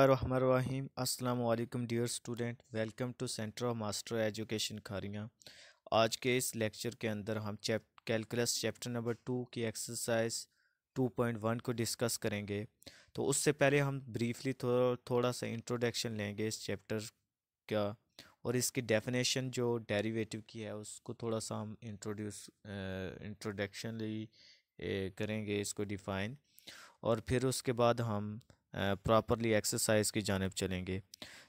अस्सलाम वालेकुम dear student welcome to centre of master education Kharian आज के इस लेक्चर के अंदर हम chap calculus chapter number two की एक्सरसाइज टू पॉइंट वन को डिस्कस करेंगे तो उससे पहले हम ब्रीफली थो, थोड़ा सा इंट्रोडक्शन लेंगे इस चैप्टर का और इसकी डेफिनेशन जो डेरिवेटिव की है उसको थोड़ा सा हम इंट्रोड्यूस इंट्रोडक्शनली करेंगे इसको डिफ़ाइन और फिर उसके बाद हम प्रॉपरली एक्सरसाइज की जानब चलेंगे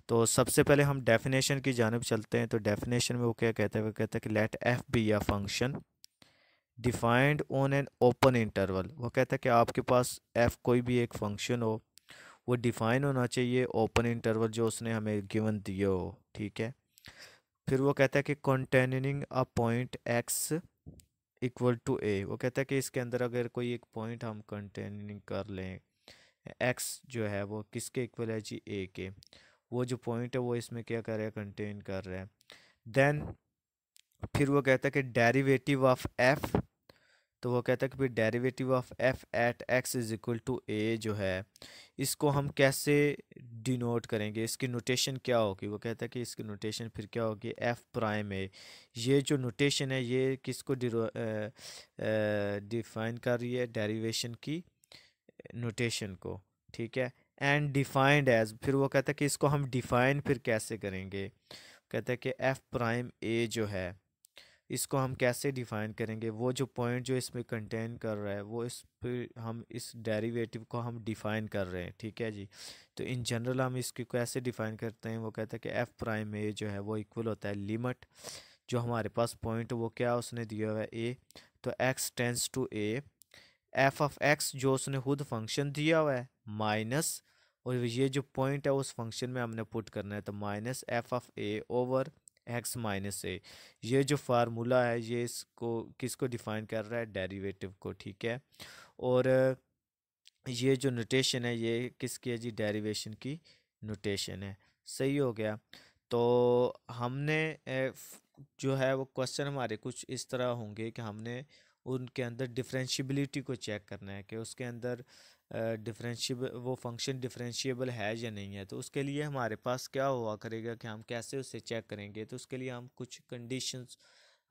तो सबसे पहले हम डेफिनेशन की जानब चलते हैं तो डेफिनेशन में वो क्या कहता है वो कहता है कि लेट एफ बी या function defined on an open interval वो कहता है कि आपके पास एफ कोई भी एक फंक्शन हो वो डिफाइन होना चाहिए ओपन इंटरवल जो उसने हमें गिवन दिए हो ठीक है फिर वो कहता है कि containing a point x equal to a वो कहता है कि इसके अंदर अगर कोई एक पॉइंट हम कंटेनिंग कर लें एक्स जो है वो किसके इक्वल है जी ए के वो जो पॉइंट है वो इसमें क्या कर रहा है कंटेन कर रहा है देन फिर वो कहता है कि डेरिवेटिव ऑफ एफ तो वो कहता है कि भाई derivative of f at x is equal to a जो है इसको हम कैसे डिनोट करेंगे इसकी नोटेशन क्या होगी वो कहता है कि इसकी नोटेशन फिर क्या होगी एफ प्राइम ए ये जो नोटेशन है ये किसको डिफाइन कर रही है डेरिवेशन की नोटेशन को ठीक है एंड डिफाइंड एज फिर वो कहता है कि इसको हम डिफ़ाइन फिर कैसे करेंगे कहता है कि एफ़ प्राइम ए जो है इसको हम कैसे डिफ़ाइन करेंगे वो जो पॉइंट जो इसमें कंटेन कर रहा है वो इस पर हम इस डेरिवेटिव को हम डिफ़ाइन कर रहे हैं ठीक है जी तो इन जनरल हम इसको कैसे डिफ़ाइन करते हैं वो कहता है कि एफ़ प्राइम ए जो है वो इक्वल होता है लिमिट जो हमारे पास पॉइंट वो क्या उसने दिया हुआ है ए तो x tends to a f of x जो उसने खुद फंक्शन दिया हुआ है माइनस और ये जो पॉइंट है उस फंक्शन में हमने पुट करना है तो minus f of a over x minus a ये जो फार्मूला है ये इसको किसको डिफाइन कर रहा है डेरिवेटिव को ठीक है और ये जो नोटेशन है ये किसकी है जी डेरिवेशन की नोटेशन है सही हो गया तो हमने जो है वो क्वेश्चन हमारे कुछ इस तरह होंगे कि हमने उनके अंदर डिफ्रेंशिबिलिटी को चेक करना है कि उसके अंदर डिफ्रेंशिब वो फंक्शन डिफ्रेंशिएबल है या नहीं है तो उसके लिए हमारे पास क्या हुआ करेगा कि हम कैसे उसे चेक करेंगे तो उसके लिए हम कुछ कंडीशंस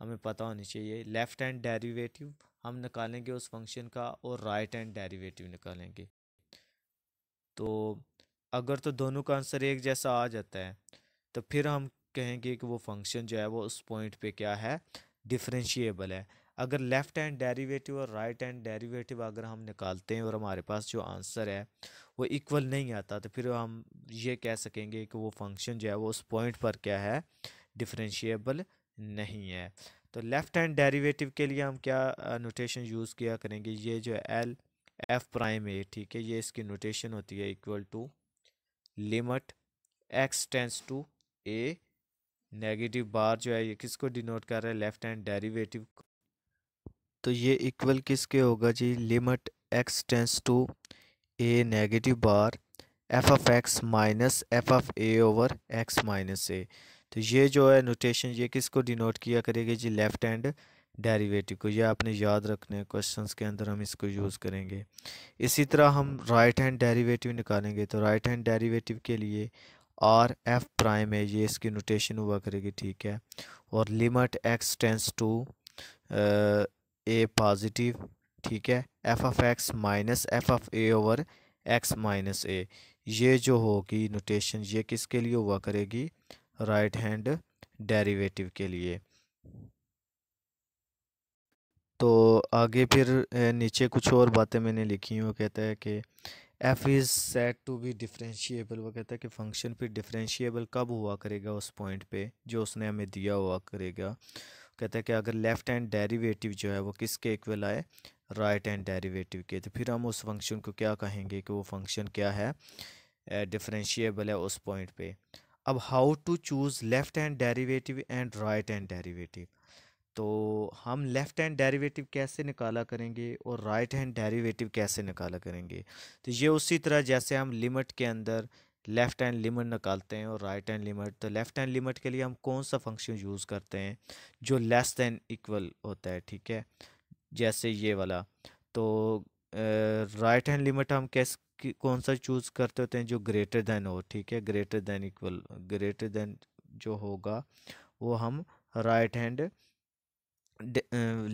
हमें पता होनी चाहिए लेफ़्ट हैंड डेरिवेटिव हम निकालेंगे उस फंक्शन का और राइट हैंड डेरिवेटिव निकालेंगे तो अगर तो दोनों का आंसर एक जैसा आ जाता है तो फिर हम कहेंगे कि वो फंक्शन जो है वो उस पॉइंट पर क्या है डिफ्रेंशिएबल है अगर लेफ़्ट हैंड डेरिवेटिव और राइट हैंड डेरिवेटिव अगर हम निकालते हैं और हमारे पास जो आंसर है वो इक्वल नहीं आता तो फिर हम ये कह सकेंगे कि वो फंक्शन जो है वो उस पॉइंट पर क्या है डिफ्रेंशिएबल नहीं है तो लेफ़्ट हैंड डेरिवेटिव के लिए हम क्या नोटेशन यूज़ किया करेंगे ये जो एल एफ प्राइम ए ठीक है ये इसकी नोटेशन होती है equal to limit x tends to a negative bar जो है ये किसको डिनोट कर रहा है लेफ़्ट हैंड डेरिवेटिव तो ये इक्वल किसके होगा जी limit x tends to a negative bar f of x minus f of a over x minus a तो ये जो है नोटेशन ये किसको डिनोट किया करेगी जी लेफ़्ट हैंड डेरिवेटिव को ये आपने याद रखने है क्वेश्चन के अंदर हम इसको यूज़ करेंगे इसी तरह हम राइट हैंड डेरिवेटिव निकालेंगे तो राइट हैंड डेरिवेटिव के लिए आर एफ प्राइम है ये इसकी नोटेशन हुआ करेगी ठीक है और limit x tends to a positive ठीक है f of x minus f of a over x minus a ये जो होगी नोटेशन ये किसके लिए हुआ करेगी राइट हैंड डेरिवेटिव के लिए तो आगे फिर नीचे कुछ और बातें मैंने लिखी हैं वो कहता है कि f is set to be differentiable वो कहता है कि फंक्शन फिर डिफरेंशिएबल कब हुआ करेगा उस पॉइंट पे जो उसने हमें दिया हुआ करेगा कहते हैं कि अगर लेफ़्ट हैंड डेरिवेटिव जो है वो किसके इक्वल आए राइट हैंड डेरिवेटिव के तो फिर हम उस फंक्शन को क्या कहेंगे कि वो फंक्शन क्या है डिफरेंशिएबल है उस पॉइंट पे अब how to choose left hand derivative and right hand derivative तो हम लेफ़्ट हैंड डेरिवेटिव कैसे निकाला करेंगे और राइट हैंड डेरिवेटिव कैसे निकाला करेंगे तो ये उसी तरह जैसे हम लिमिट के अंदर लेफ़्ट हैंड लिमिट निकालते हैं और राइट हैंड लिमिट तो लेफ़्ट हैंड लिमिट के लिए हम कौन सा फंक्शन यूज़ करते हैं जो लेस दैन इक्वल होता है ठीक है जैसे ये वाला तो राइट हैंड लिमिट हम कैस कौन सा चूज़ करते होते हैं जो ग्रेटर दैन हो ठीक है greater than equal greater than जो होगा वो हम राइट हैंड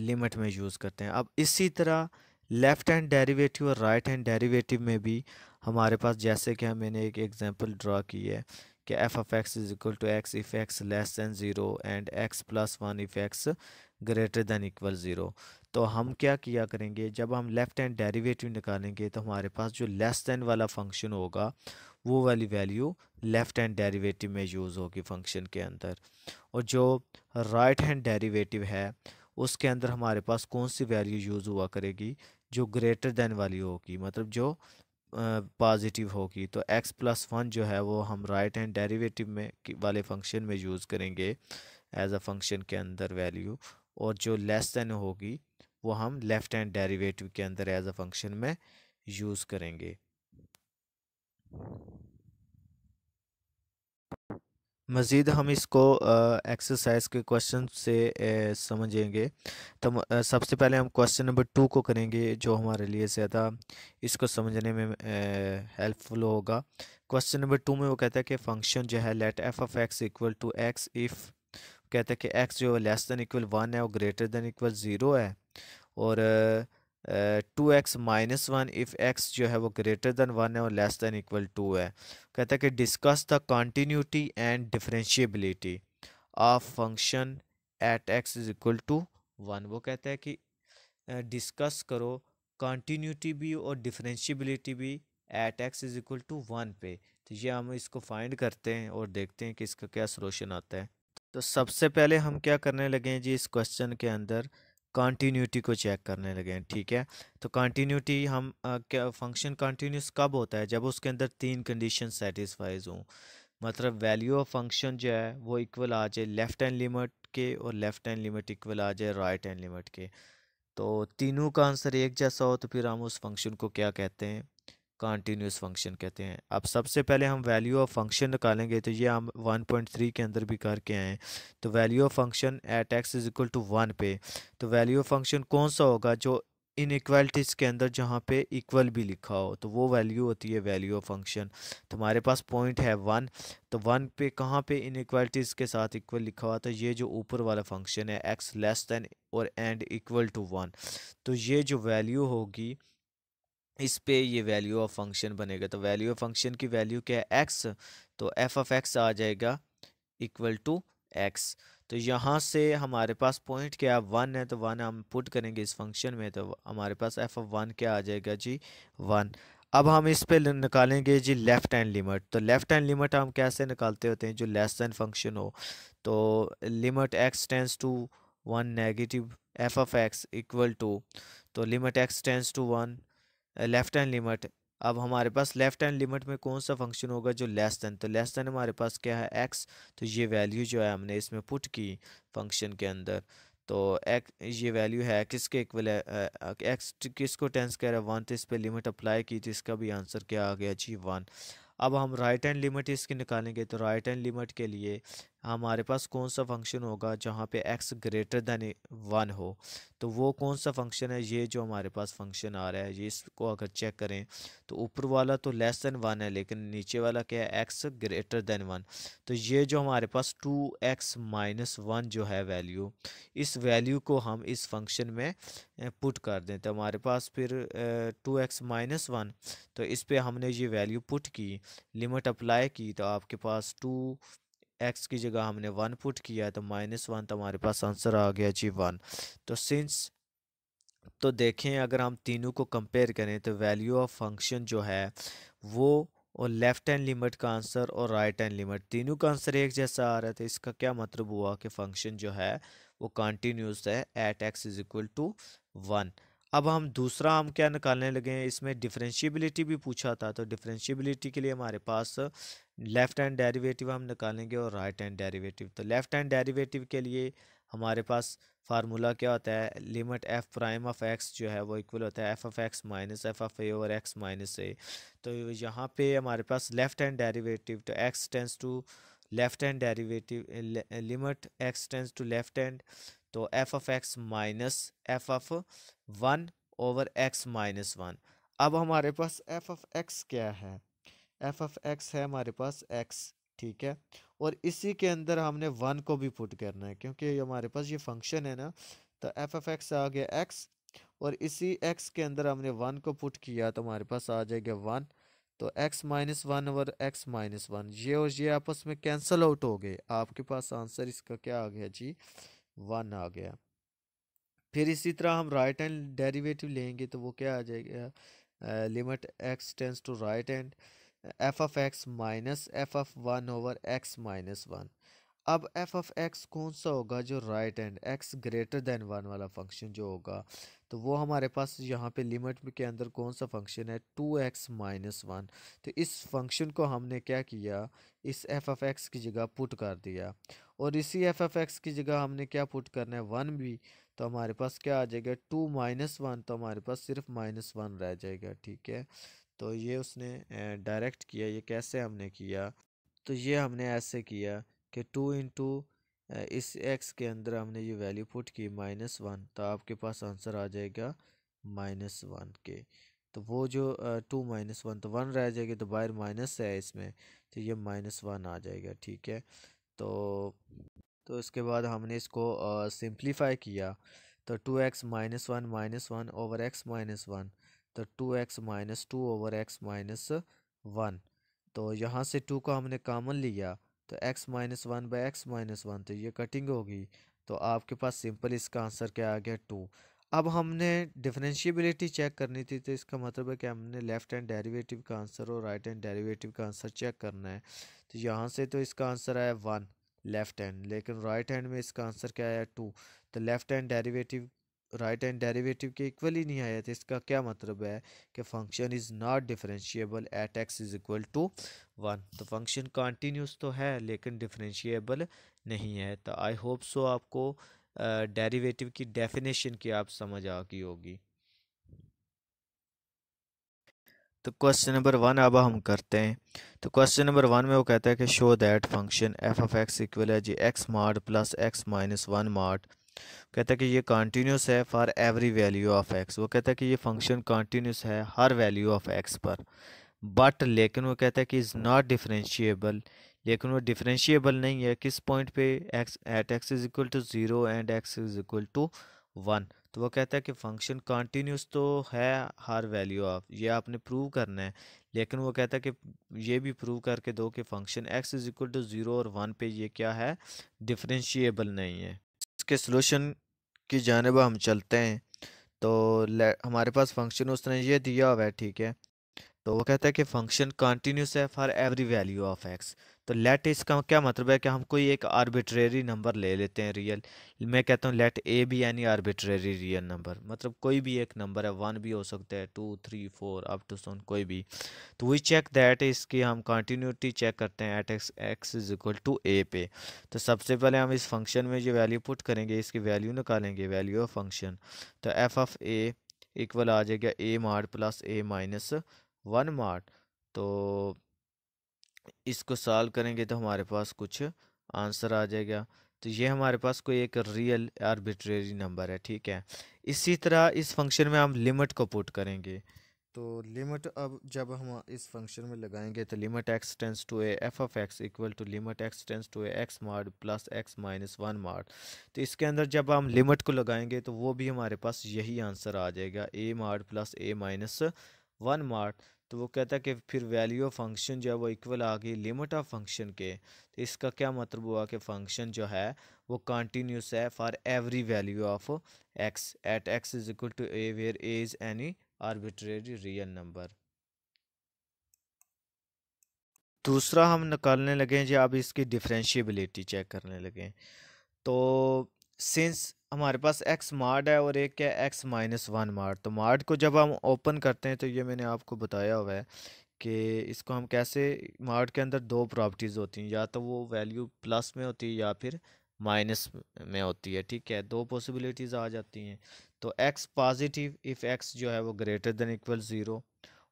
लिमिट में यूज़ करते हैं अब इसी तरह लेफ़्ट हैंड डेरिवेटिव और राइट हैंड डेरिवेटिव में भी हमारे पास जैसे कि मैंने एक एग्जांपल ड्रा की है कि f of x is equal to x if x less than zero and x plus one if x greater than equal zero तो हम क्या किया करेंगे जब हम लेफ़्ट हैंड डेरिवेटिव निकालेंगे तो हमारे पास जो लेस दैन वाला फंक्शन होगा वो वाली वैल्यू लेफ़्ट हैंड डेरिवेटिव में यूज़ होगी फंक्शन के अंदर और जो राइट हैंड डेरिवेटिव है उसके अंदर हमारे पास कौन सी वैल्यू यूज़ हुआ करेगी जो ग्रेटर दैन वाली होगी मतलब जो पॉजिटिव होगी तो x प्लस वन जो है वो हम राइट हैंड डेरिवेटिव में वाले फंक्शन में यूज़ करेंगे एज अ फंक्शन के अंदर वैल्यू और जो लेस देन होगी वो हम लेफ़्ट हैंड डेरिवेटिव के अंदर एज अ फंक्शन में यूज़ करेंगे मज़ीद हम इसको एक्सरसाइज के क्वेश्चन से ए, समझेंगे तो सबसे पहले हम क्वेश्चन नंबर टू को करेंगे जो हमारे लिए ज़्यादा इसको समझने में हेल्पफुल होगा क्वेश्चन नंबर टू में वो कहता है कि फंक्शन जो है let f of x equal to x if कहता है कि एक्स जो है लेस दैन इक्वल वन है और ग्रेटर दैन इक्वल ज़ीरो है और uh, two x minus one if x जो है वो ग्रेटर दैन वन है और लेस दैन इक्वल टू है कहता है कि discuss the continuity and differentiability of function at x is equal to one वो कहता है कि डिस्कस uh, करो कॉन्टीन्यूटी भी और डिफरेंशियबिलिटी भी at x is equal to one पे तो ये हम इसको फाइंड करते हैं और देखते हैं कि इसका क्या सॉल्यूशन आता है तो सबसे पहले हम क्या करने लगे हैं जी इस क्वेश्चन के अंदर कॉन्टीन्यूटी को चेक करने लगे हैं ठीक है तो कॉन्टीन्यूटी हम क्या फंक्शन कॉन्टीन्यूस कब होता है जब उसके अंदर तीन कंडीशन सेटिस्फाइज हों मतलब वैल्यू ऑफ फंक्शन जो है वो इक्वल आ जाए लेफ़्ट हैंड लिमिट के और लेफ़्ट हैंड लिमिट इक्वल आ जाए राइट हैंड लिमिट के तो तीनों का आंसर एक जैसा हो तो फिर हम उस फंक्शन को क्या कहते हैं कॉन्टीन्यूस फंक्शन कहते हैं अब सबसे पहले हम वैल्यू ऑफ फंक्शन निकालेंगे तो ये हम 1.3 के अंदर भी करके आए हैं तो value of function at x is equal to one पे तो वैल्यू ऑफ फंक्शन कौन सा होगा जो इन इक्वलिटीज़ के अंदर जहाँ पे इक्वल भी लिखा हो तो वो वैल्यू होती है वैल्यू ऑफ फंक्शन तो हमारे पास पॉइंट है वन तो वन पे कहाँ पे इन इक्वलिटीज़ के साथ इक्वल लिखा हुआ तो ये जो ऊपर वाला फंक्शन है एक्स लेस दैन और एंड इक्वल टू वन तो ये जो वैल्यू होगी इस पे ये वैल्यू ऑफ फंक्शन बनेगा तो वैल्यू ऑफ फंक्शन की वैल्यू क्या है एक्स तो एफ ऑफ एक्स आ जाएगा इक्वल टू एक्स तो यहाँ से हमारे पास पॉइंट क्या वन है तो वन हम पुट करेंगे इस फंक्शन में तो हमारे पास एफ ऑफ वन क्या आ जाएगा जी वन अब हम इस पे निकालेंगे जी लेफ़्ट हैंड लिमिट तो लेफ़्ट हैंड लिमिट हम कैसे निकालते होते हैं जो लेस दैन फंक्शन हो तो limit x tends to one negative f of x equal to तो limit x tends to one left hand limit अब हमारे पास लेफ्ट हैंड लिमिट में कौन सा फंक्शन होगा जो लेस देन तो लेस देन हमारे पास क्या है एक्स तो ये वैल्यू जो है हमने इसमें पुट की फंक्शन के अंदर तो एक ये वैल्यू है किसके इक्वल है एक्स किसको टेंस कह रहा है वन तो इस पर लिमिट अप्लाई की तो इसका भी आंसर क्या आ गया जी वन अब हम राइट हैंड लिमिट इसकी निकालेंगे तो राइट हैंड लिमिट के लिए हमारे पास कौन सा फंक्शन होगा जहाँ पे एक्स ग्रेटर दैन वन हो तो वो कौन सा फंक्शन है ये जो हमारे पास फंक्शन आ रहा है ये इसको अगर चेक करें तो ऊपर वाला तो लेस दैन वन है लेकिन नीचे वाला क्या है एक्स ग्रेटर दैन वन तो ये जो हमारे पास टू एक्स माइनस वन जो है वैल्यू इस वैल्यू को हम इस फंक्शन में पुट कर दें तो हमारे पास फिर टू एक्स माइनस वन तो इस पर हमने ये वैल्यू पुट की लिमिट अप्लाई की तो आपके पास टू एक्स की जगह हमने वन पुट किया तो माइनस वन तो हमारे पास आंसर आ गया जी वन तो सिंस तो देखें अगर हम तीनों को कंपेयर करें तो वैल्यू ऑफ फंक्शन जो है वो और लेफ़्ट हैंड लिमिट का आंसर और राइट हैंड लिमिट तीनों का आंसर एक जैसा आ रहा था तो इसका क्या मतलब हुआ कि फंक्शन जो है वो कंटिन्यूस है at x is equal to one अब हम दूसरा हम क्या निकालने लगे हैं इसमें डिफ्रेंशियबिलिटी भी पूछा था तो डिफ्रेंशियबिलिटी के लिए हमारे पास लेफ़्ट हैंड डेरिवेटिव हम निकालेंगे और राइट हैंड डेरिवेटिव तो लेफ़्ट हैंड डेरिवेटिव के लिए हमारे पास फार्मूला क्या होता है limit f prime of x जो है वो इक्वल होता है f of x minus f of a और एक्स माइनस ए तो यहाँ पे हमारे पास लेफ़्ट हैंड डेरिवेटिव तो x tends to left hand derivative limit x tends to left hand तो f of x minus f of one over x minus one अब हमारे पास एफ ऑफ एक्स क्या है एफ ऑफ एक्स है हमारे पास x ठीक है और इसी के अंदर हमने वन को भी पुट करना है क्योंकि ये हमारे पास ये फंक्शन है ना तो एफ ऑफ एक्स आ गया एक्स और इसी एक्स के अंदर हमने वन को पुट किया तो हमारे पास आ जाएगा वन तो एक्स माइनस वन और एक्स माइनस वन ये और ये आपस में कैंसल आउट हो गए आपके पास आंसर इसका क्या आ गया जी वन आ गया फिर इसी तरह हम राइट हैंड डेरिवेटिव लेंगे तो वो क्या आ जाएगा limit x tends to right hand f of x minus f of one over x minus one अब एफ ऑफ एक्स कौन सा होगा जो right hand x greater than one वाला फंक्शन जो होगा तो वो हमारे पास यहाँ पे लिमिट के अंदर कौन सा फंक्शन है टू एक्स माइनस वन तो इस फंक्शन को हमने क्या किया इस एफ ऑफ एक्स की जगह पुट कर दिया और इसी एफ ऑफ एक्स की जगह हमने क्या पुट करना है वन भी तो हमारे पास क्या आ जाएगा टू माइनस वन तो हमारे पास सिर्फ माइनस वन रह जाएगा ठीक है तो ये उसने डायरेक्ट किया ये कैसे हमने किया तो ये हमने ऐसे किया कि टू इंटू इस एक्स के अंदर हमने ये वैल्यू पुट की माइनस वन तो आपके पास आंसर आ जाएगा माइनस वन के तो वो जो टू माइनस वन तो वन रह जाएगी तो बाहर माइनस है इसमें तो ये माइनस वन आ जाएगा ठीक है तो तो उसके बाद हमने इसको सिंप्लीफाई किया तो two x minus one minus one over x minus one तो two x minus two over x minus one तो यहाँ से टू का हमने कामन लिया तो x minus one by x minus one तो ये कटिंग होगी तो आपके पास सिंपल इसका आंसर क्या आ गया टू अब हमने डिफ्रेंशियबिलिटी चेक करनी थी तो इसका मतलब है कि हमने लेफ़्ट हैंड डेरिवेटिव का आंसर और राइट हैंड डेरिवेटिव का आंसर चेक करना है तो यहाँ से तो इसका आंसर आया वन लेफ़्ट हैंड लेकिन राइट हैंड में इसका आंसर क्या आया टू तो left hand derivative right hand derivative के इक्वल ही नहीं आया था इसका क्या मतलब है कि function is not differentiable at x is equal to one तो फंक्शन कॉन्टीन्यूस तो है लेकिन डिफरेंशिएबल नहीं है तो आई होप सो आपको डेरिवेटिव uh, की डेफिनेशन की आप समझ आ गई होगी तो क्वेश्चन नंबर वन अब हम करते हैं तो क्वेश्चन नंबर वन में वो कहता है कि show that function f of x equal है जी x mod plus x minus one mod कहता है कि ये कॉन्टीन्यूस है for every value of x वो कहता है कि ये फंक्शन कॉन्टीन्यूस है हर वैल्यू ऑफ एक्स पर बट लेकिन वो कहता है कि इज़ नॉट डिफरेंशियबल लेकिन वो डिफरेंशियबल नहीं है किस पॉइंट पे x at x is equal to zero and x is equal to one तो वो कहता है कि फंक्शन कॉन्टीन्यूस तो है हर वैल्यू ऑफ ये आपने प्रूव करना है लेकिन वो कहता है कि ये भी प्रूव करके दो कि function x is equal to zero और वन पे ये क्या है डिफ्रेंशिएबल नहीं है इसके सोल्यूशन की जानब हम चलते हैं तो हमारे पास फंक्शन उसने ये दिया हुआ है ठीक है तो वो कहता है कि फंक्शन कंटिन्यूस है for every value of x तो लेट इसका क्या मतलब है कि हम कोई एक आर्बिट्रेरी नंबर ले लेते हैं रियल मैं कहता हूँ लेट ए भी यानी आर्बिट्रेरी रियल नंबर मतलब कोई भी एक नंबर है वन भी हो सकता है two three four up to सोन कोई भी तो वही चेक दैट इसकी हम कंटिन्यूटी चेक करते हैं at x x is equal to a पे तो सबसे पहले हम इस फंक्शन में जो वैल्यू पुट करेंगे इसकी वैल्यू निकालेंगे वैल्यू ऑफ फंक्शन तो एफ ऑफ ए इक्वल आ जाएगा a mod plus a minus one mod तो इसको सॉल्व करेंगे तो हमारे पास कुछ आंसर आ जाएगा तो ये हमारे पास कोई एक रियल आर्बिट्रेरी नंबर है ठीक है इसी तरह इस फंक्शन में हम लिमिट को पुट करेंगे तो लिमिट अब जब हम इस फंक्शन में लगाएंगे तो limit x tends to a f of x equal to limit x tends to a x mod plus x minus one mod तो इसके अंदर जब हम लिमिट को लगाएंगे तो वो भी हमारे पास यही आंसर आ जाएगा a mod plus a minus one मार्क तो वो कहता है कि फिर वैल्यू ऑफ फंक्शन जो है वो इक्वल आ गई लिमिट ऑफ फंक्शन के तो इसका क्या मतलब हुआ कि फंक्शन जो है वो कंटिन्यूस है for every value of x at x is equal to a where a is any arbitrary real number दूसरा हम निकालने लगे हैं जी अब इसकी डिफ्रेंशियबिलिटी चेक करने लगे तो सिंस हमारे पास एक्स मार्ड है और एक है एक्स माइनस वन मार्ड तो मार्ड को जब हम ओपन करते हैं तो ये मैंने आपको बताया हुआ है कि इसको हम कैसे मार्ड के अंदर दो प्रॉपर्टीज़ होती हैं या तो वो वैल्यू प्लस में होती है या फिर माइनस में होती है ठीक है दो पॉसिबिलिटीज़ आ जाती हैं तो एक्स पॉजिटिव इफ़ एक्स जो है वो ग्रेटर देन इक्वल ज़ीरो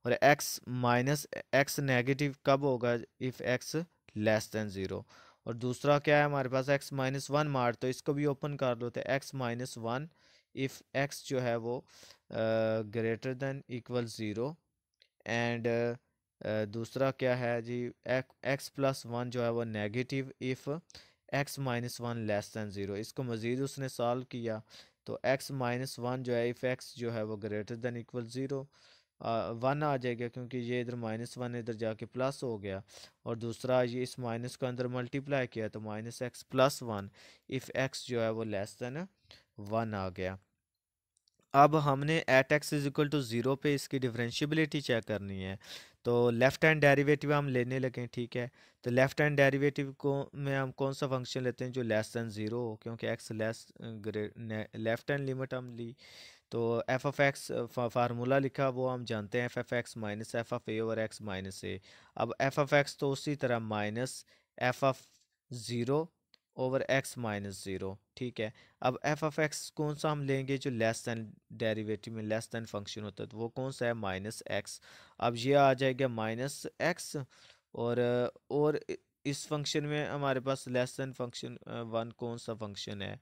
और एक्स माइनस एक्स नेगेटिव कब होगा if x less than zero और दूसरा क्या है हमारे पास एक्स माइनस वन मार तो इसको भी ओपन कर लो तो x minus one if x जो है वो greater than equal zero and दूसरा क्या है जी एक्स प्लस वन जो है वो negative if x minus one less than zero इसको मज़ीद उसने सॉल्व किया तो एक्स माइनस वन जो है इफ़ एक्स जो है वो greater than equal zero one आ जाएगा क्योंकि ये इधर माइनस वन इधर जाके प्लस हो गया और दूसरा ये इस माइनस को अंदर मल्टीप्लाई किया तो minus x plus one if x जो है वो लेस देन वन आ गया अब हमने at x is equal to zero पे इसकी डिफरेंशियबिलिटी चेक करनी है तो लेफ़्ट हैंड डेरिवेटिव हम लेने लगे ठीक है तो लेफ़्ट हैंड डेरिवेटिव को में हम कौन सा फंक्शन लेते हैं जो लेस दैन ज़ीरो हो क्योंकि x less left hand limit हम ली तो एफ ऑफ एक्स फार्मूला लिखा वो हम जानते हैं f f x minus f of a over x minus a अब एफ ऑफ एक्स तो उसी तरह minus f of zero over x minus zero ठीक है अब एफ ऑफ एक्स कौन सा हम लेंगे जो लेस दैन डेरिवेटिव में लेस दैन फंक्शन होता है तो वो कौन सा है माइनस एक्स अब ये आ जाएगा माइनस एक्स और और इस फंक्शन में हमारे पास लेस दैन फंक्शन वन कौन सा फंक्शन है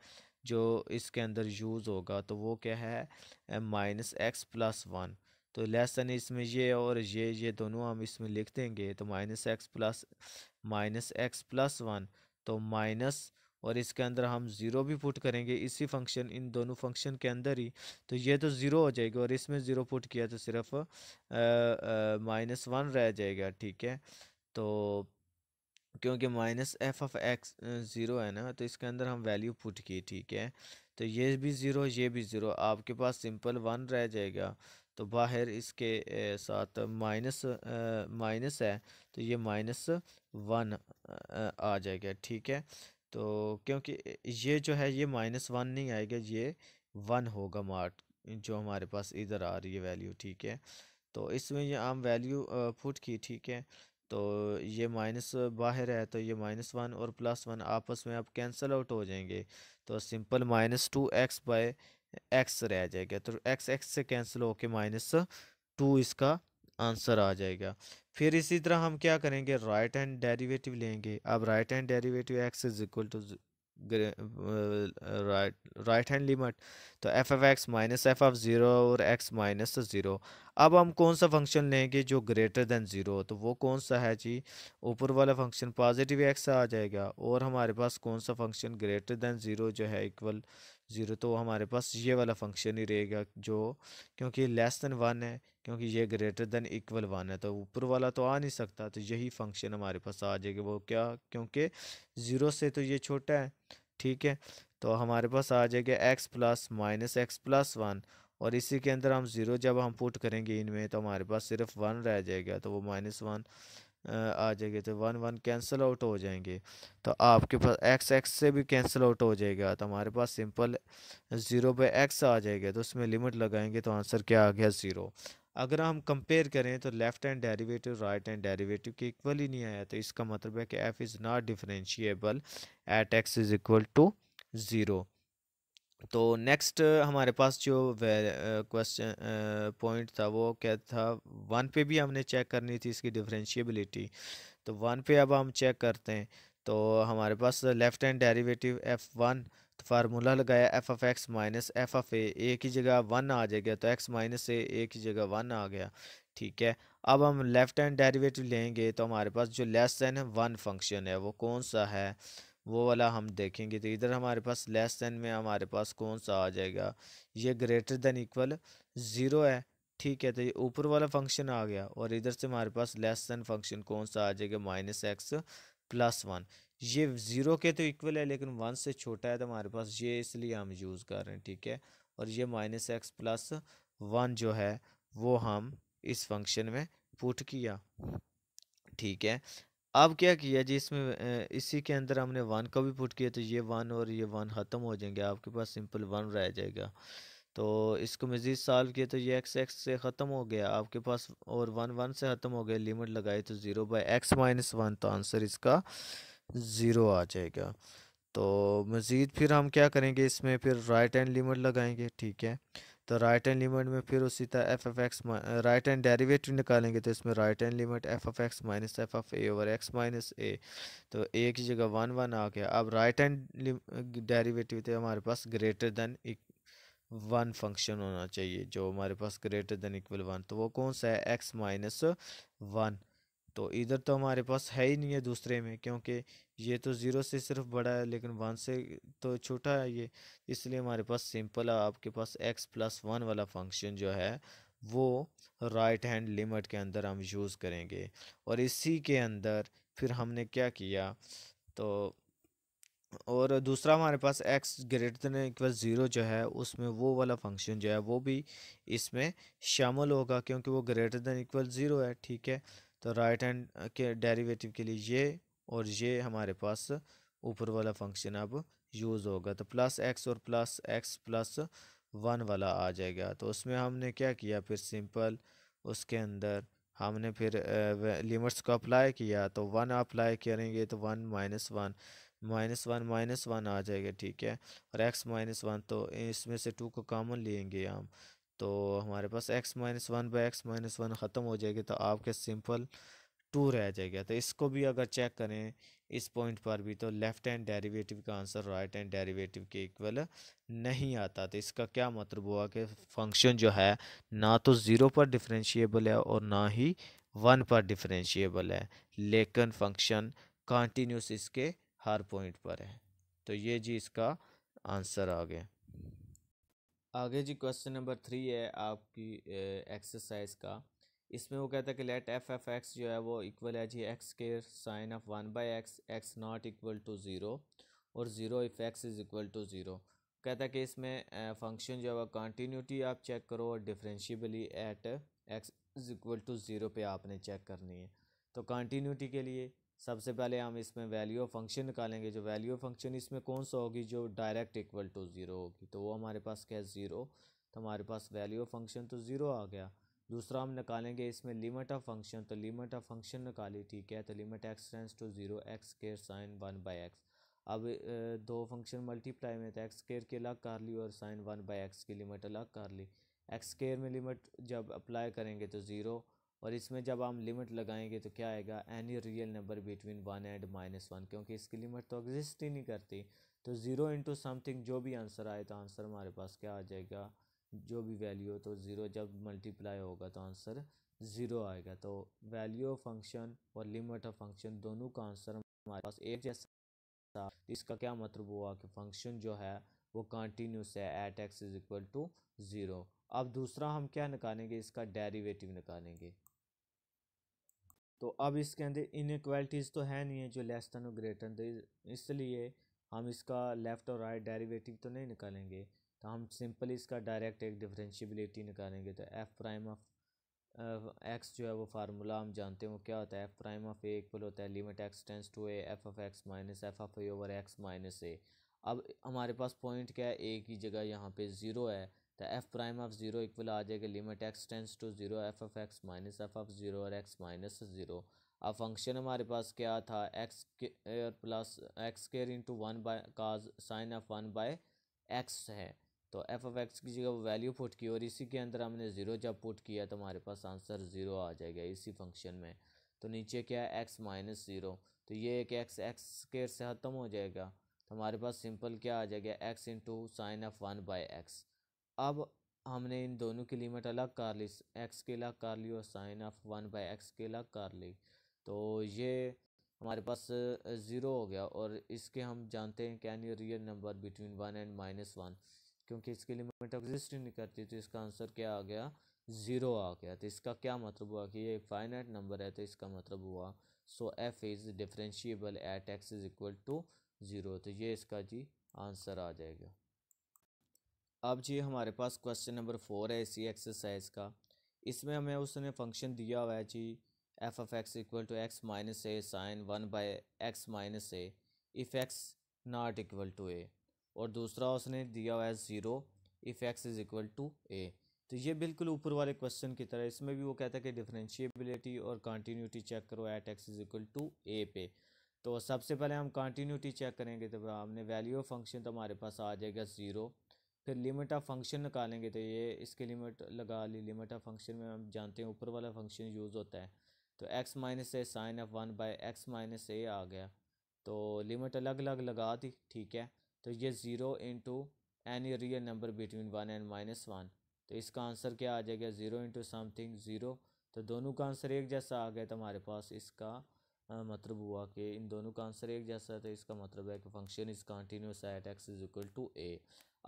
जो इसके अंदर यूज़ होगा तो वो क्या है माइनस एक्स प्लस वन तो लेस इसमें ये और ये ये दोनों हम इसमें लिख देंगे तो minus x plus minus x plus one तो माइनस और इसके अंदर हम ज़ीरो भी पुट करेंगे इसी फंक्शन इन दोनों फंक्शन के अंदर ही तो ये तो ज़ीरो हो जाएगी और इसमें ज़ीरो पुट किया तो सिर्फ माइनस वन रह जाएगा ठीक है तो क्योंकि minus f of x zero है ना तो इसके अंदर हम वैल्यू पुट की ठीक है तो ये भी ज़ीरो ये भी ज़ीरो आपके पास सिंपल वन रह जाएगा तो बाहर इसके साथ माइनस माइनस है तो ये माइनस वन आ जाएगा ठीक है तो क्योंकि ये जो है ये माइनस वन नहीं आएगा ये वन होगा मार्ट जो हमारे पास इधर आ रही है वैल्यू ठीक है तो इसमें ये हम वैल्यू पुट की ठीक है तो ये माइनस बाहर है तो ये माइनस वन और प्लस वन आपस में आप कैंसिल आउट हो जाएंगे तो simple minus two x by x रह जाएगा तो एक्स एक्स से कैंसिल होके माइनस टू इसका आंसर आ जाएगा फिर इसी तरह हम क्या करेंगे राइट हैंड डेरिवेटिव लेंगे अब right hand derivative x is equal to right right hand limit तो f f x minus f f zero और एक्स माइनस ज़ीरो अब हम कौन सा फंक्शन लेंगे जो ग्रेटर दैन ज़ीरो तो वो कौन सा है जी ऊपर वाला फंक्शन पॉजिटिव एक्स आ जाएगा और हमारे पास कौन सा फंक्शन ग्रेटर दैन ज़ीरो जो है इक्वल ज़ीरो तो हमारे पास ये वाला फंक्शन ही रहेगा जो क्योंकि लेस दैन वन है क्योंकि ये ग्रेटर दैन इक्वल वन है तो ऊपर वाला तो आ नहीं सकता तो यही फंक्शन हमारे पास आ जाएगा वो क्या क्योंकि ज़ीरो से तो ये छोटा है ठीक है तो हमारे पास आ जाएगा x plus minus x plus one और इसी के अंदर हम ज़ीरो जब हम पुट करेंगे इनमें तो हमारे पास सिर्फ वन रह जाएगा तो वो माइनस वन आ जाएंगे तो वन वन कैंसिल आउट हो जाएंगे तो आपके पास एक्स एक्स से भी कैंसिल आउट हो जाएगा तो हमारे पास सिंपल ज़ीरो बाई एक्स आ जाएगा तो उसमें लिमिट लगाएंगे तो आंसर क्या आ गया ज़ीरो अगर हम कंपेयर करें तो left hand derivative right hand derivative के इक्वल ही नहीं आया तो इसका मतलब है कि f is not differentiable at x is equal to zero तो नेक्स्ट हमारे पास जो क्वेश्चन पॉइंट था वो क्या था वन पे भी हमने चेक करनी थी इसकी डिफरेंशियबिलिटी तो वन पे अब हम चेक करते हैं तो हमारे पास left hand derivative f one तो फार्मूला लगाया f f x minus f f a a की जगह वन आ जाएगा तो एक्स माइनस ए ए की जगह वन आ गया ठीक है अब हम लेफ़्ट हैंड डेरिवेटिव लेंगे तो हमारे पास जो लेस दैन वन फंक्शन है वो कौन सा है वो वाला हम देखेंगे तो इधर हमारे पास लेस दैन में हमारे पास कौन सा आ जाएगा ये ग्रेटर दैन इक्वल ज़ीरो है ठीक है तो ये ऊपर वाला फंक्शन आ गया और इधर से हमारे पास लेस दैन फंक्शन कौन सा आ जाएगा माइनस एक्स प्लस वन ये ज़ीरो के तो इक्वल है लेकिन वन से छोटा है तो हमारे पास ये इसलिए हम यूज़ कर रहे हैं ठीक है और ये माइनस एक्स प्लस वन जो है वो हम इस फंक्शन में पुट किया ठीक है अब क्या किया जी इसमें इसी के अंदर हमने वन को भी पुट किया तो ये वन और ये वन ख़त्म हो जाएंगे आपके पास सिंपल वन रह जाएगा तो इसको मज़ीद सॉल्व किया तो ये एक्स एक्स से ख़त्म हो गया आपके पास और वन वन से ख़त्म हो गया लिमिट लगाई तो zero by x minus one तो आंसर इसका ज़ीरो आ जाएगा तो मज़ीद फिर हम क्या करेंगे इसमें फिर राइट एंड लिमिट लगाएंगे ठीक है तो राइट हैंड लिमिट में फिर उसी तरह f f x right hand derivative निकालेंगे तो इसमें right hand limit f f x minus f f a over x minus a तो ए की जगह वन वन आ गया अब राइट हैंड डेरिवेटिव थे हमारे पास ग्रेटर देन वन फंक्शन होना चाहिए जो हमारे पास ग्रेटर देन इक्वल वन तो वो कौन सा है एक्स माइनस वन तो इधर तो हमारे पास है ही नहीं है दूसरे में क्योंकि ये तो ज़ीरो से सिर्फ बड़ा है लेकिन वन से तो छोटा है ये इसलिए हमारे पास सिंपल है आपके पास एक्स प्लस वन वाला फंक्शन जो है वो राइट हैंड लिमिट के अंदर हम यूज़ करेंगे और इसी के अंदर फिर हमने क्या किया तो और दूसरा हमारे पास x greater than equal zero जो है उसमें वो वाला फंक्शन जो है वो भी इसमें शामिल होगा क्योंकि वो ग्रेटर देन इक्वल ज़ीरो है ठीक है तो राइट हैंड के डेरिवेटिव के लिए ये और ये हमारे पास ऊपर वाला फंक्शन अब यूज़ होगा तो प्लस एक्स और प्लस एक्स प्लस वन वाला आ जाएगा तो उसमें हमने क्या किया फिर सिंपल उसके अंदर हमने फिर लिमिट्स को अप्लाई किया तो वन अप्लाई करेंगे तो one minus one minus one minus one आ जाएगा ठीक है और एक्स माइनस वन तो इसमें से टू को कॉमन लेंगे हम तो हमारे पास x minus one by x minus one ख़त्म हो जाएगी तो आपके सिंपल टू रह जाएगा तो इसको भी अगर चेक करें इस पॉइंट पर भी तो लेफ़्ट हैंड डेरिवेटिव का आंसर राइट हैंड डेरिवेटिव के इक्वल नहीं आता तो इसका क्या मतलब हुआ कि फंक्शन जो है ना तो ज़ीरो पर डिफरेंशिएबल है और ना ही वन पर डिफरेंशिएबल है लेकिन फंक्शन कंटिन्यूस इसके हर पॉइंट पर है तो ये जी इसका आंसर आ गया आगे जी क्वेश्चन नंबर थ्री है आपकी एक्सरसाइज का इसमें वो कहता है कि लेट एफ एफ एक्स जो है वो इक्वल है जी एक्स के sine of one by x x not equal to zero और zero if x is equal to zero कहता है कि इसमें फंक्शन जो है वो कॉन्टीन्यूटी आप चेक करो और differentiability at x is equal to zero पर आपने चेक करनी है तो कॉन्टीन्यूटी के लिए सबसे पहले हम इसमें वैल्यू ऑफ फंक्शन निकालेंगे जो वैल्यू ऑफ फंक्शन इसमें कौन सा होगी जो डायरेक्ट इक्वल टू ज़ीरो होगी तो वो हमारे पास क्या है ज़ीरो तो हमारे पास वैल्यू ऑफ फंक्शन तो ज़ीरो आ गया दूसरा हम निकालेंगे इसमें लिमिट ऑफ फंक्शन तो लिमिट ऑफ फंक्शन निकाली ठीक है तो limit x tends to zero x square sine one by x अब दो फंक्शन मल्टीप्लाई में तो एक्स केयर की अलग कर ली और साइन वन बाई एक्स की लिमिट अलग कर ली एक्स केयर में लिमिट जब अप्लाई करेंगे तो ज़ीरो और इसमें जब हम लिमिट लगाएंगे तो क्या आएगा any real number between one and minus one क्योंकि इसकी लिमिट तो एग्जिस्ट ही नहीं करती तो ज़ीरो इंटू समथिंग जो भी आंसर आए तो आंसर हमारे पास क्या आ जाएगा जो भी वैल्यू हो तो ज़ीरो जब मल्टीप्लाई होगा तो आंसर ज़ीरो आएगा तो वैल्यू ऑफ फंक्शन और लिमिट ऑफ फंक्शन दोनों का आंसर हमारे पास एक जैसा तो इसका क्या मतलब हुआ कि फंक्शन जो है वो कंटिन्यूस है at x is equal to zero अब दूसरा हम क्या निकालेंगे इसका डेरिवेटिव निकालेंगे तो अब इसके अंदर इनक्वालिटीज़ तो है नहीं है जो लेस दैन और ग्रेटर तो इसलिए हम इसका लेफ़्ट और राइट डेरिवेटिव तो नहीं निकालेंगे तो हम सिंपल इसका डायरेक्ट एक डिफरेंशियबिलिटी निकालेंगे तो एफ़ प्राइम ऑफ एक्स जो है वो फार्मूला हम जानते हैं वो क्या होता है एफ़ प्राइम ऑफ ए होता है limit x tends to a f of x minus f of a over x minus a अब हमारे पास पॉइंट क्या है ए की जगह यहाँ पे ज़ीरो है तो f prime of zero equal आ जाएगा limit x tends to zero f of x minus f of zero और एक्स माइनस ज़ीरो अब फंक्शन हमारे पास क्या था x square plus x square into one by काज sine of one by x है तो एफ ऑफ एक्स की जगह वैल्यू पुट की और इसी के अंदर हमने ज़ीरो जब पुट किया तो हमारे पास आंसर ज़ीरो आ जाएगा इसी फंक्शन में तो नीचे क्या है एक्स माइनस ज़ीरो तो ये एक एक्स एक्स स्केयर से ख़त्म हो जाएगा तो हमारे पास सिंपल क्या आ जाएगा x into sine of one by x अब हमने इन दोनों की लिमिट अलग कर ली एक्स की अलग कर ली और sine of one by x की अलग कर ली तो ये हमारे पास ज़ीरो हो गया और इसके हम जानते हैं can you real number between one and minus one क्योंकि इसकी लिमिट एग्जिस्ट नहीं करती तो इसका आंसर क्या आ गया ज़ीरो आ गया तो इसका क्या मतलब हुआ कि ये एक फाइनाइट नंबर है तो इसका मतलब हुआ so f is differentiable at x is equal to zero तो ये इसका जी आंसर आ जाएगा अब जी हमारे पास क्वेश्चन नंबर फोर है इसी एक्सरसाइज का इसमें हमें उसने फंक्शन दिया हुआ है जी f f x equal to x minus a sine one by x minus a if x not equal to a और दूसरा उसने दिया हुआ है zero if x is equal to a तो ये बिल्कुल ऊपर वाले क्वेश्चन की तरह इसमें भी वो कहता है कि डिफरेंशिएबिलिटी और कॉन्टीन्यूटी चेक करो at x is equal to a पे तो सबसे पहले हम कॉन्टीन्यूटी चेक करेंगे तो हमने वैल्यू ऑफ फंक्शन तो हमारे पास आ जाएगा ज़ीरो फिर लिमिट ऑफ फंक्शन निकालेंगे तो ये इसके लिमिट लगा ली लिमिट ऑफ फंक्शन में हम जानते हैं ऊपर वाला फंक्शन यूज़ होता है तो x minus a sine of one by x minus a आ गया तो लिमिट अलग अलग लगा दी ठीक है तो ये zero into any real number between one and minus one तो इसका आंसर क्या आ जाएगा ज़ीरो इंटू समथिंग ज़ीरो तो दोनों का आंसर एक जैसा आ गया तो हमारे पास इसका आ, मतलब हुआ कि इन दोनों का आंसर एक जैसा है तो इसका मतलब है कि function is continuous at x is equal to a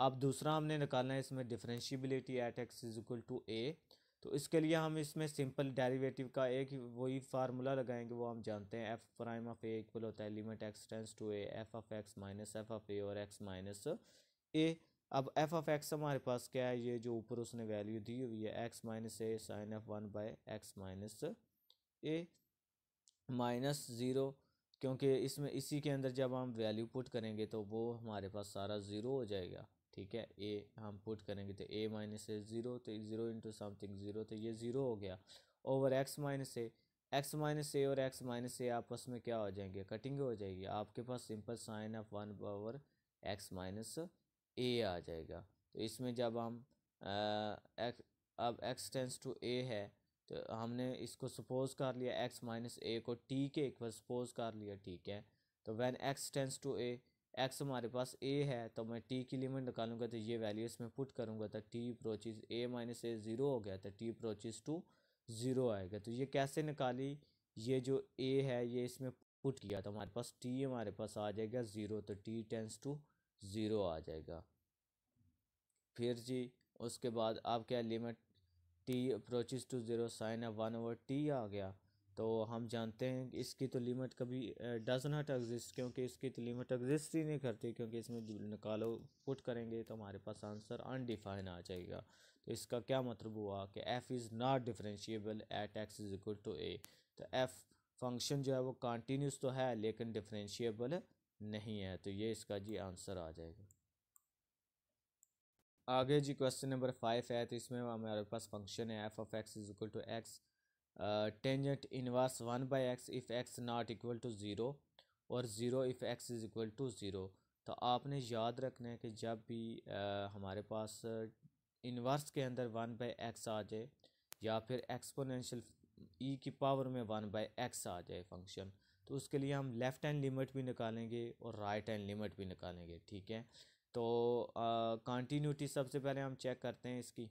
अब दूसरा हमने निकालना है इसमें differentiability at x is equal to a तो इसके लिए हम इसमें सिंपल डेरिवेटिव का एक वही फार्मूला लगाएंगे वो हम जानते हैं एफ़ प्राइम ऑफ एक्वल होता है limit x tends to a f of x minus f of a और एक्स माइनस ए अब एफ़ ऑफ एक्स हमारे पास क्या है ये जो ऊपर उसने वैल्यू दी हुई है x minus a sine f one by x minus a minus zero क्योंकि इसमें इसी के अंदर जब हम वैल्यू पुट करेंगे तो वो हमारे पास सारा ज़ीरो हो जाएगा ठीक है ए हम पुट करेंगे तो ए माइनस ए ज़ीरो तो ज़ीरो इंटू समथिंग ज़ीरो तो ये ज़ीरो तो हो गया over x minus a x minus a और एक्स माइनस ए आपस में क्या हो जाएंगे कटिंग हो जाएगी आपके पास simple sine of one power x minus a आ जाएगा तो इसमें जब हम एक्स अब एक्स टेंस टू ए है तो हमने इसको सपोज कर लिया एक्स माइनस ए को टी के बार सपोज कर लिया ठीक है तो when x tends to a x हमारे पास ए है तो मैं टी की लिमिट निकालूंगा तो ये वैल्यू इसमें पुट करूंगा तो t approaches a minus a zero हो गया तो टी अप्रोचिज टू ज़ीरो आएगा तो ये कैसे निकाली ये जो ए है ये इसमें पुट किया तो हमारे पास टी हमारे पास आ जाएगा ज़ीरो तो टी टेंस टू ज़ीरो आ जाएगा फिर जी उसके बाद आप क्या limit t approaches to zero sine है वन ओवर टी आ गया तो हम जानते हैं कि इसकी तो लिमिट कभी डज नॉट एग्जिस्ट क्योंकि इसकी तो लिमिट एग्जिस्ट ही नहीं करती क्योंकि इसमें निकालो पुट करेंगे तो हमारे पास आंसर अनडिफाइन आ जाएगा तो इसका क्या मतलब हुआ कि f is not differentiable at x is equal to a तो एफ़ फंक्शन जो है वो कंटिन्यूस तो है लेकिन डिफरेंशिएबल नहीं है तो ये इसका जी आंसर आ जाएगा आगे जी क्वेश्चन नंबर फाइव है तो इसमें हमारे पास फंक्शन है f of x is equal to x tangent inverse one by x if x not equal to zero और zero if x is equal to zero तो आपने याद रखना है कि जब भी आ, uh, हमारे पास इनवर्स uh, के अंदर वन बाई एक्स आ जाए या फिर एक्सपोनेंशियल ई e की पावर में वन बाई एक्स आ जाए फंक्शन तो उसके लिए हम लेफ़्ट हैंड लिमिट भी निकालेंगे और राइट हैंड लिमिट भी निकालेंगे ठीक है तो कॉन्टीन्यूटी uh, सबसे पहले हम चेक करते हैं इसकी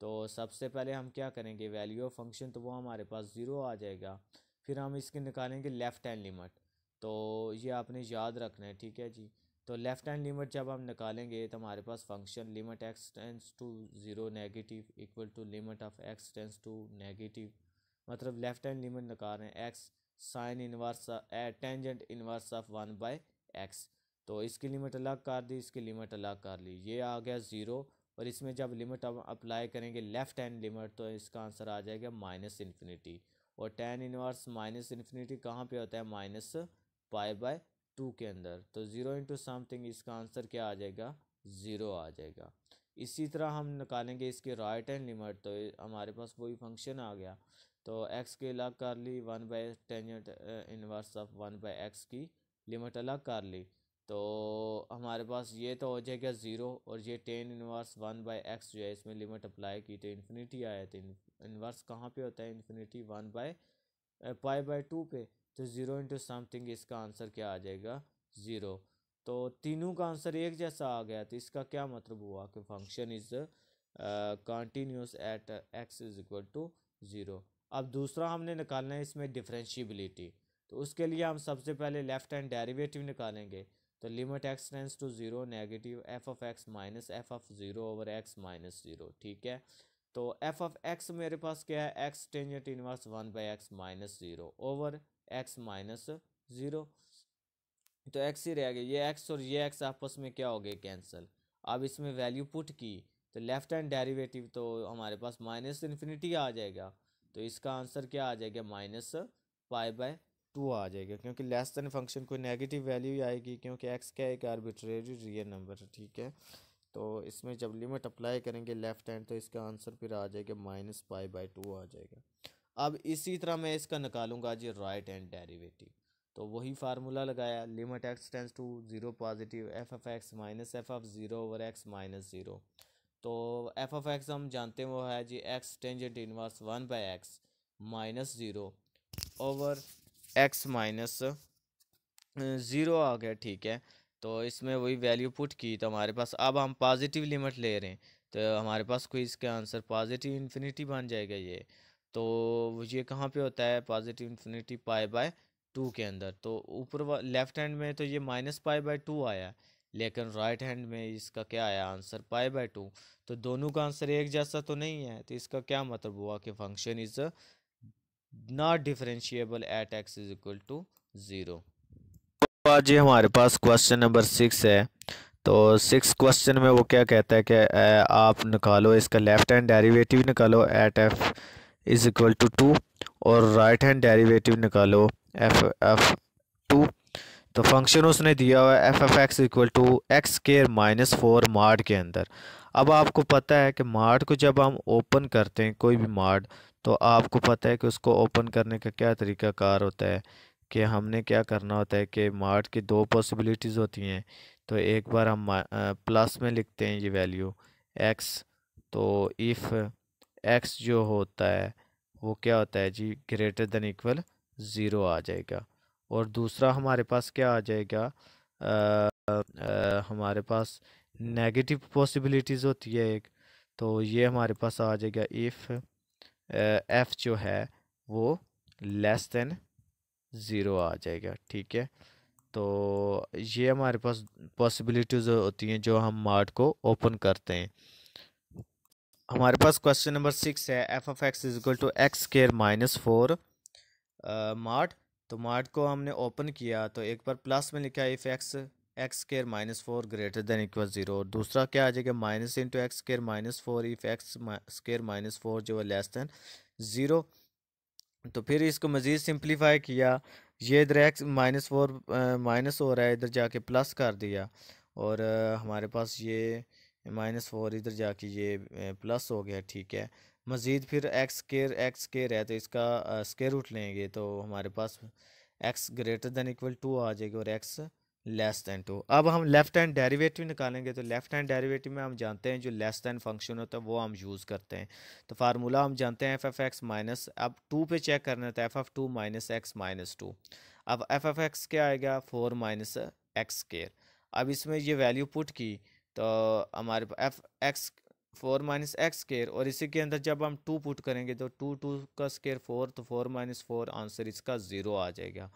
तो सबसे पहले हम क्या करेंगे वैल्यू ऑफ फंक्शन तो वो हमारे पास ज़ीरो आ जाएगा फिर हम इसकी निकालेंगे लेफ़्ट हैंड लिमिट तो ये आपने याद रखना है ठीक है जी तो लेफ़्ट हैंड लिमिट जब हम निकालेंगे तो हमारे पास function limit x tends to zero negative equal to limit of x tends to negative मतलब लेफ़्ट हैंड लिमिट निकाल रहे हैं x sine inverse tangent inverse of one by x तो इसकी लिमिट अलग कर दी इसकी लिमिट अलग कर ली ये आ गया ज़ीरो और इसमें जब लिमिट अब अप्लाई करेंगे लेफ़्ट हैंड लिमिट तो इसका आंसर आ जाएगा माइनस इन्फिनिटी और टेन इनवर्स माइनस इन्फिनिटी कहाँ पे होता है माइनस पाई बाय टू के अंदर तो ज़ीरो इंटू समथिंग इसका आंसर क्या आ जाएगा ज़ीरो आ जाएगा इसी तरह हम निकालेंगे इसके राइट हैंड लिमिट तो हमारे पास वही फंक्शन आ गया तो एक्स की अलग कर ली one by tangent inverse of one by x की लिमिट अलग कर ली तो हमारे पास ये तो हो जाएगा ज़ीरो और ये tan inverse one by x जो है इसमें लिमिट अप्लाई की तो इन्फिनिटी आया तो इनवर्स कहाँ पे होता है infinity one by pi by two पे तो ज़ीरो इंटू समथिंग इसका आंसर क्या आ जाएगा ज़ीरो तो तीनों का आंसर एक जैसा आ गया तो इसका क्या मतलब हुआ कि function is continuous at x is equal to zero अब दूसरा हमने निकालना है इसमें डिफ्रेंशिबिलिटी तो उसके लिए हम सबसे पहले लेफ़्ट हैंड डेरिवेटिव निकालेंगे तो limit x tends to zero negative f of x minus f of zero over x minus zero ठीक है तो एफ ऑफ एक्स मेरे पास क्या है x tangent inverse one by x minus zero over x minus zero तो x ही रह गया ये एक्स और ये एक्स आपस में क्या हो गए कैंसिल अब इसमें वैल्यू पुट की तो लेफ्ट हैंड डेरिवेटिव तो हमारे पास माइनस इन्फिनिटी आ जाएगा तो इसका आंसर क्या आ जाएगा माइनस पाई बाय टू आ जाएगा क्योंकि लेस देन फंक्शन कोई नेगेटिव वैल्यू ही आएगी क्योंकि एक्स क्या एक आर्बिट्रेरी रियल नंबर है ठीक है तो इसमें जब लिमिट अप्लाई करेंगे लेफ़्ट हैंड तो इसका आंसर फिर आ जाएगा माइनस फाइव बाई टू आ जाएगा अब इसी तरह मैं इसका निकालूंगा जी राइट हैंड डेरिवेटिव तो वही फार्मूला लगाया limit x tends to zero positive f f x minus f of zero over x minus zero तो एफ एफ एक्स हम जानते हैं वो है जी x tangent inverse one by x minus zero over x minus zero आ गया ठीक है तो इसमें वही वैल्यू पुट की तो हमारे पास अब हम पॉजिटिव लिमिट ले रहे हैं तो हमारे पास कोई इसका आंसर पॉजिटिव इन्फिनिटी बन जाएगा ये तो ये कहाँ पे होता है positive infinity pi by two के अंदर तो ऊपर लेफ़्ट हैंड में तो ये माइनस पाई बाय टू आया लेकिन राइट हैंड में इसका क्या आया आंसर पाई बाय टू तो दोनों का आंसर एक जैसा तो नहीं है तो इसका क्या मतलब हुआ कि function is not differentiable at x is equal to zero आज हमारे पास क्वेश्चन नंबर सिक्स है तो सिक्स क्वेश्चन में वो क्या कहता है कि आप निकालो इसका लेफ़्ट हैंड डेरिवेटिव निकालो at f is equal to two और राइट हैंड डेरिवेटिव निकालो एफ एफ टू तो फंक्शन उसने दिया हुआ है f f x equal to x square minus four mod के अंदर अब आपको पता है कि मार्ड को जब हम ओपन करते हैं कोई भी मार्ड तो आपको पता है कि उसको ओपन करने का क्या तरीका कार होता है कि हमने क्या करना होता है कि मार्ड की दो पॉसिबिलिटीज़ होती हैं तो एक बार हम प्लस में लिखते हैं ये वैल्यू एक्स तो इफ़ एक्स जो होता है वो क्या होता है जी ग्रेटर देन इक्वल ज़ीरो आ जाएगा और दूसरा हमारे पास क्या आ जाएगा आ, आ, हमारे पास नेगेटिव पॉसिबिलिटीज़ होती है एक तो ये हमारे पास आ जाएगा इफ़ एफ़ जो है वो लेस देन ज़ीरो आ जाएगा ठीक है तो ये हमारे पास पॉसिबिलिटीज़ होती हैं जो हम मार्ट को ओपन करते हैं हमारे पास क्वेश्चन नंबर सिक्स है f of x is equal to x square minus four mod तो मार्ट को हमने ओपन किया तो एक बार प्लस में लिखा if x x square minus four greater than equal zero और दूसरा क्या आ जाएगा minus into x square minus four if x square minus four जो है लेस दैन ज़ीरो तो फिर इसको मज़ीद सिंप्लीफाई किया ये इधर एक्स माइनस फोर माइनस हो रहा है इधर जाके प्लस कर दिया और आ, हमारे पास ये माइनस फोर इधर जाके ये प्लस हो गया ठीक है मज़ीद फिर एक्स स्केयर एक्स स्केयर है तो इसका स्केयर रूट लेंगे तो हमारे पास x greater than equal to आ जाएगी और एक्स लेस दैन टू अब हम लेफ़्ट हैंड डेरिवेटिव निकालेंगे तो लेफ़्ट हैंड डेरिवेटिव में हम जानते हैं जो लेस दैन फंक्शन होता है वो हम यूज़ करते हैं तो फार्मूला हम जानते हैं एफ़ एफ़ एक्स माइनस अब टू पे चेक करना होता है f f two minus x minus two अब एफ़ एफ़ एक्स क्या आएगा फोर माइनस एक्स स्केयर अब इसमें ये वैल्यू पुट की तो हमारे f x four minus x square और इसी के अंदर जब हम टू पुट करेंगे तो टू टू का स्केयर फोर तो फोर माइनस फोर आंसर इसका ज़ीरो आ जाएगा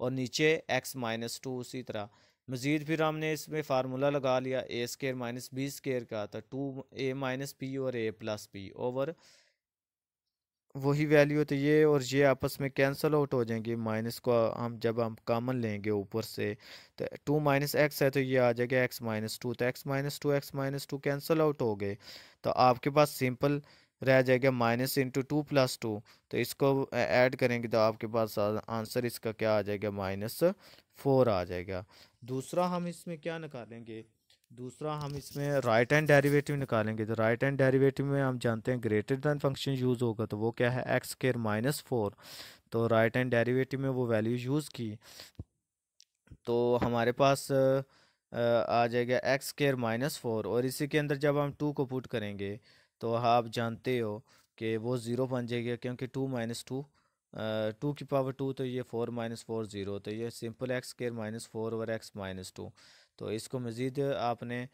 और नीचे एक्स माइनस टू उसी तरह मज़ीद फिर हमने इसमें फार्मूला लगा लिया a square minus b square का था टू ए माइनस पी और ए प्लस पी ओवर वही वैल्यू तो ये और ये आपस में कैंसल आउट हो जाएंगे माइनस को हम जब हम कामन लेंगे ऊपर से तो टू माइनस एक्स है तो ये आ जाएगा एक्स माइनस टू तो x minus two x minus two cancel out हो गए तो आपके पास सिंपल रह जाएगा minus into two plus two तो इसको ऐड करेंगे तो आपके पास आंसर इसका क्या आ जाएगा माइनस फोर आ जाएगा दूसरा हम इसमें क्या निकालेंगे दूसरा हम इसमें राइट हैंड डेरिवेटिव निकालेंगे तो राइट हैंड डेरिवेटिव में हम जानते हैं ग्रेटर दैन फंक्शन यूज़ होगा तो वो क्या है एक्स केयर माइनस फोर तो राइट हैंड डेरिवेटिव में वो वैल्यू यूज़ की तो हमारे पास आ जाएगा एक्स केयर माइनस फोर और इसी के अंदर जब हम टू को पुट करेंगे तो आप जानते हो कि वो ज़ीरो बन जाएगा क्योंकि टू माइनस टू टू की पावर टू तो ये फोर माइनस फोर ज़ीरो तो ये simple x square minus four और एक्स माइनस टू तो इसको मज़ीद आपने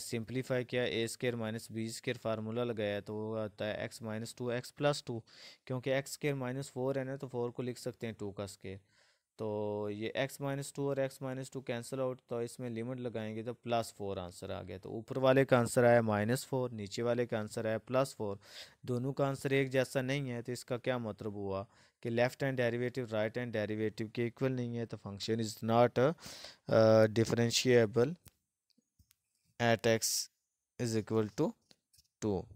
सिंपलीफाई किया a square minus b square formula लगाया तो वो आता है x minus two x plus two क्योंकि एक्स स्केयर माइनस फोर है ना तो फोर को लिख सकते हैं टू का स्केयर तो ये x माइनस टू और x minus two cancel out तो इसमें लिमिट लगाएंगे तो प्लस फोर आंसर आ गया तो ऊपर वाले का आंसर आया माइनस फोर नीचे वाले का आंसर आया प्लस फोर दोनों का आंसर एक जैसा नहीं है तो इसका क्या मतलब हुआ कि left hand derivative right hand derivative के इक्वल नहीं है तो function is not differentiable at x is equal to to